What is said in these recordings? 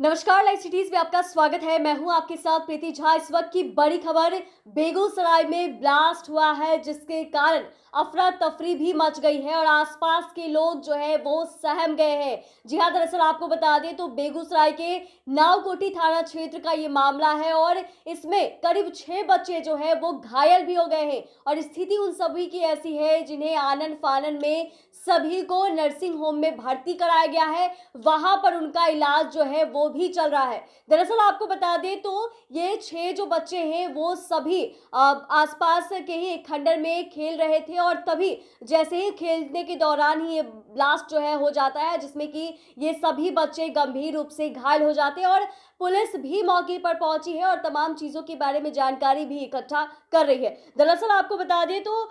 नमस्कार live cities में आपका स्वागत है मैं हूं आपके साथ प्रीति झा इस वक्त की बड़ी खबर बेगूसराय में ब्लास्ट हुआ है जिसके कारण अफरा तफरी भी मच गई है और आसपास के लोग जो है वो सहम गए हैं जी हाँ दरअसल आपको बता दें तो बेगूसराय के नावकोटी थाना क्षेत्र का ये मामला है और इसमें करीब छः बच्चे जो है वो घायल भी हो गए हैं और स्थिति उन सभी की ऐसी है जिन्हें आनंद फानन में सभी को नर्सिंग होम में भर्ती कराया गया है वहाँ पर उनका इलाज जो है वो भी चल रहा है दरअसल आपको बता दें तो ये छह जो बच्चे हैं वो सभी आसपास के ही एक खंडर में खेल रहे थे और तभी जैसे ही खेलने के दौरान ही ये ब्लास्ट जो है हो जाता है जिसमें कि ये सभी बच्चे गंभीर रूप से घायल हो जाते हैं और पुलिस भी मौके पर पहुंची है और तमाम चीज़ों के बारे में जानकारी भी इकट्ठा कर रही है दरअसल आपको बता दें तो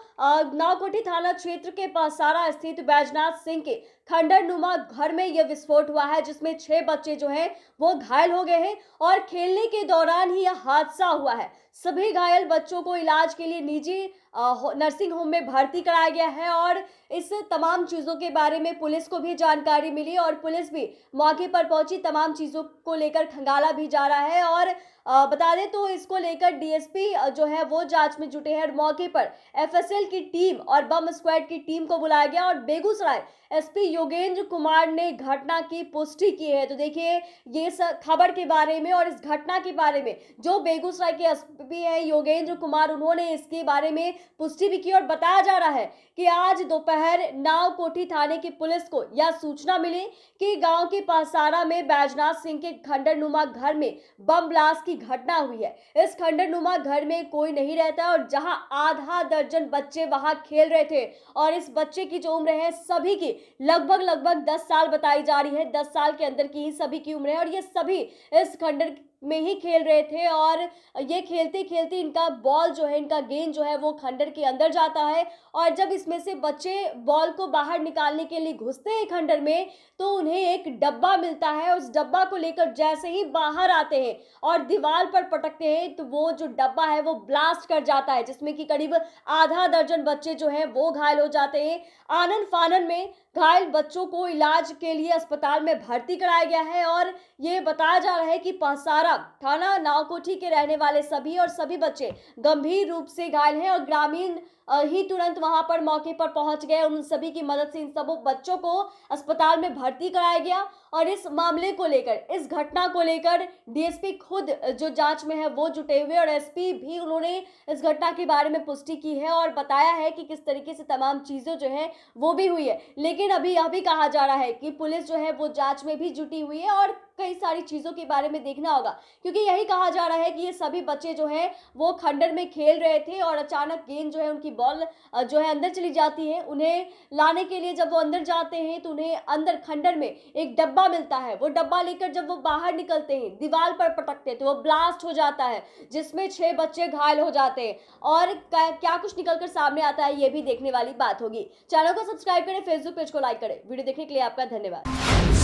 नावकोठी थाना क्षेत्र के पासारा स्थित बैजनाथ सिंह के खंडर नुमा घर में यह विस्फोट हुआ है जिसमें छह बच्चे जो हैं वो घायल हो गए हैं और खेलने के दौरान ही यह हादसा हुआ है सभी घायल बच्चों को इलाज के लिए निजी नर्सिंग होम में भर्ती कराया गया है और इस तमाम चीज़ों के बारे में पुलिस को भी जानकारी मिली और पुलिस भी मौके पर पहुंची तमाम चीज़ों को लेकर खंगाला भी जा रहा है और बता दें तो इसको लेकर डीएसपी जो है वो जांच में जुटे हैं और मौके पर एफएसएल की टीम और बम स्क्वाड की टीम को बुलाया गया और बेगूसराय एसपी योगेंद्र कुमार ने घटना की पुष्टि की है तो देखिए ये खबर के बारे में और इस घटना के बारे में जो बेगूसराय के भी है योगेंद्र कुमार उन्होंने इसके बारे में पुष्टि भी की और बताया जा रहा है कि आज दोपहर नाव कोठी थाने की पुलिस को यह सूचना मिली कि गांव के पासारा में बैजनाथ सिंह के खंडरनुमा घर में बम ब्लास्ट की घटना हुई है इस खंडर घर में कोई नहीं रहता और जहां आधा दर्जन बच्चे वहां खेल रहे थे और इस बच्चे की जो उम्र है सभी की लगभग लगभग दस साल बताई जा रही है दस साल के अंदर की ही सभी की उम्र है और ये सभी इस खंडर में ही खेल रहे थे और ये खेलते खेलते खेलते इनका बॉल जो है इनका गेंद जो है वो खंडर के अंदर जाता है और जब इसमें से बच्चे बॉल को बाहर निकालने के लिए घुसते हैं खंडर में तो उन्हें एक डब्बा मिलता है उस डब्बा को लेकर जैसे ही बाहर आते हैं और दीवार पर पटकते हैं तो वो जो डब्बा है वो ब्लास्ट कर जाता है जिसमें कि करीब आधा दर्जन बच्चे जो है वो घायल हो जाते हैं आनंद फानन में घायल बच्चों को इलाज के लिए अस्पताल में भर्ती कराया गया है और ये बताया जा रहा है कि पहसारा थाना नावकोठी के रहने वाले सभी और सभी बच्चे गंभीर रूप से घायल हैं और ग्रामीण ही तुरंत वहां पर मौके पर पहुंच गए उन सभी की मदद से इन सब बच्चों को अस्पताल में भर्ती कराया गया और इस मामले को लेकर इस घटना को लेकर डीएसपी खुद जो जांच में है वो जुटे हुए और एसपी भी उन्होंने इस घटना के बारे में पुष्टि की है और बताया है कि किस तरीके से तमाम चीज़ें जो है वो भी हुई है लेकिन अभी यह भी कहा जा रहा है कि पुलिस जो है वो जाँच में भी जुटी हुई है और कई सारी चीज़ों के बारे में देखना होगा क्योंकि यही कहा जा रहा है कि ये सभी बच्चे जो हैं वो खंडर में खेल रहे थे और अचानक गेंद जो है उनकी बॉल जो है अंदर चली जाती है उन्हें लाने के लिए जब वो अंदर जाते हैं तो उन्हें अंदर खंडर में एक डब्बा मिलता है वो डब्बा लेकर जब वो बाहर निकलते हैं दीवार पर पटकते हैं तो वो ब्लास्ट हो जाता है जिसमें छह बच्चे घायल हो जाते हैं और क्या कुछ निकल सामने आता है ये भी देखने वाली बात होगी चैनल को सब्सक्राइब करें फेसबुक पेज को लाइक करें वीडियो देखने के लिए आपका धन्यवाद